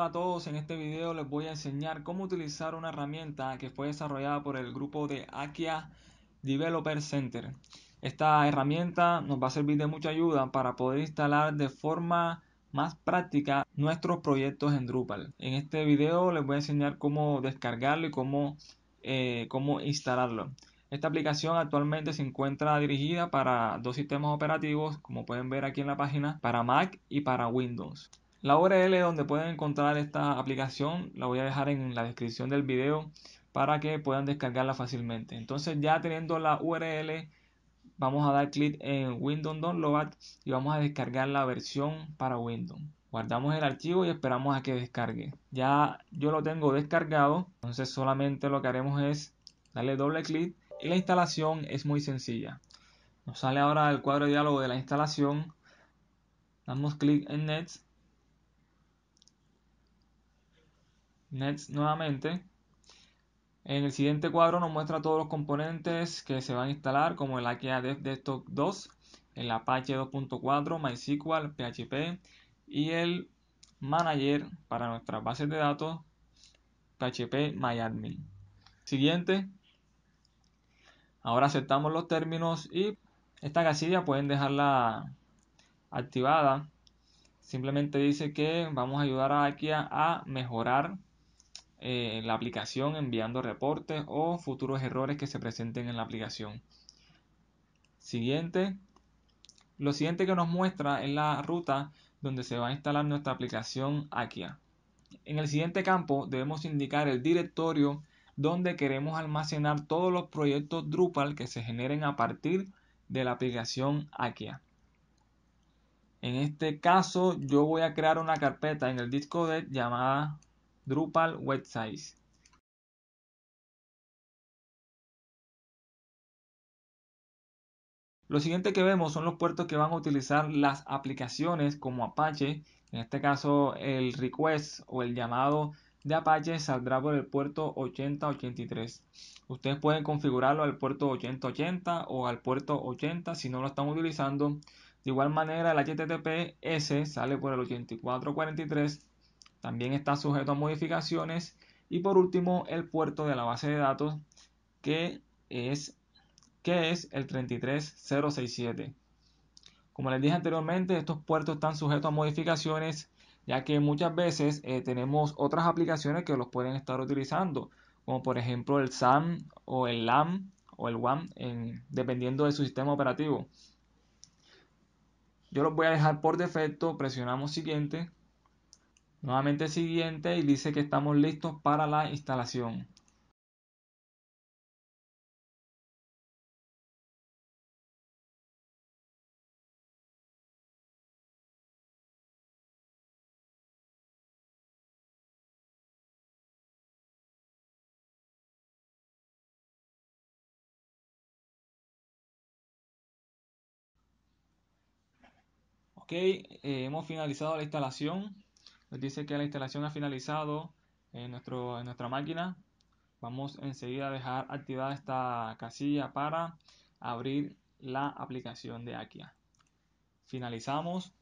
a todos? En este video les voy a enseñar cómo utilizar una herramienta que fue desarrollada por el grupo de Akia Developer Center. Esta herramienta nos va a servir de mucha ayuda para poder instalar de forma más práctica nuestros proyectos en Drupal. En este video les voy a enseñar cómo descargarlo y cómo eh, instalarlo. Esta aplicación actualmente se encuentra dirigida para dos sistemas operativos, como pueden ver aquí en la página, para Mac y para Windows. La URL donde pueden encontrar esta aplicación la voy a dejar en la descripción del video para que puedan descargarla fácilmente. Entonces ya teniendo la URL vamos a dar clic en Windows Download y vamos a descargar la versión para Windows. Guardamos el archivo y esperamos a que descargue. Ya yo lo tengo descargado, entonces solamente lo que haremos es darle doble clic y la instalación es muy sencilla. Nos sale ahora el cuadro de diálogo de la instalación. Damos clic en Next Next nuevamente. En el siguiente cuadro nos muestra todos los componentes que se van a instalar, como el akia Dev Desktop 2, el Apache 2.4, MySQL, PHP y el Manager para nuestras bases de datos, PHP MyAdmin. Siguiente. Ahora aceptamos los términos y esta casilla pueden dejarla activada. Simplemente dice que vamos a ayudar a akia a mejorar eh, la aplicación enviando reportes o futuros errores que se presenten en la aplicación. Siguiente. Lo siguiente que nos muestra es la ruta donde se va a instalar nuestra aplicación Aquia. En el siguiente campo debemos indicar el directorio donde queremos almacenar todos los proyectos Drupal que se generen a partir de la aplicación Aquia. En este caso yo voy a crear una carpeta en el disco de llamada Drupal websites Lo siguiente que vemos son los puertos que van a utilizar las aplicaciones como Apache. En este caso el request o el llamado de Apache saldrá por el puerto 8083. Ustedes pueden configurarlo al puerto 8080 o al puerto 80 si no lo están utilizando. De igual manera el HTTPS sale por el 8443 también está sujeto a modificaciones. Y por último, el puerto de la base de datos que es, que es el 33067. Como les dije anteriormente, estos puertos están sujetos a modificaciones ya que muchas veces eh, tenemos otras aplicaciones que los pueden estar utilizando, como por ejemplo el SAM o el LAM o el WAM, dependiendo de su sistema operativo. Yo los voy a dejar por defecto, presionamos siguiente Nuevamente siguiente y dice que estamos listos para la instalación. Ok, eh, hemos finalizado la instalación. Nos dice que la instalación ha finalizado en, nuestro, en nuestra máquina. Vamos enseguida a dejar activada esta casilla para abrir la aplicación de Akia. Finalizamos.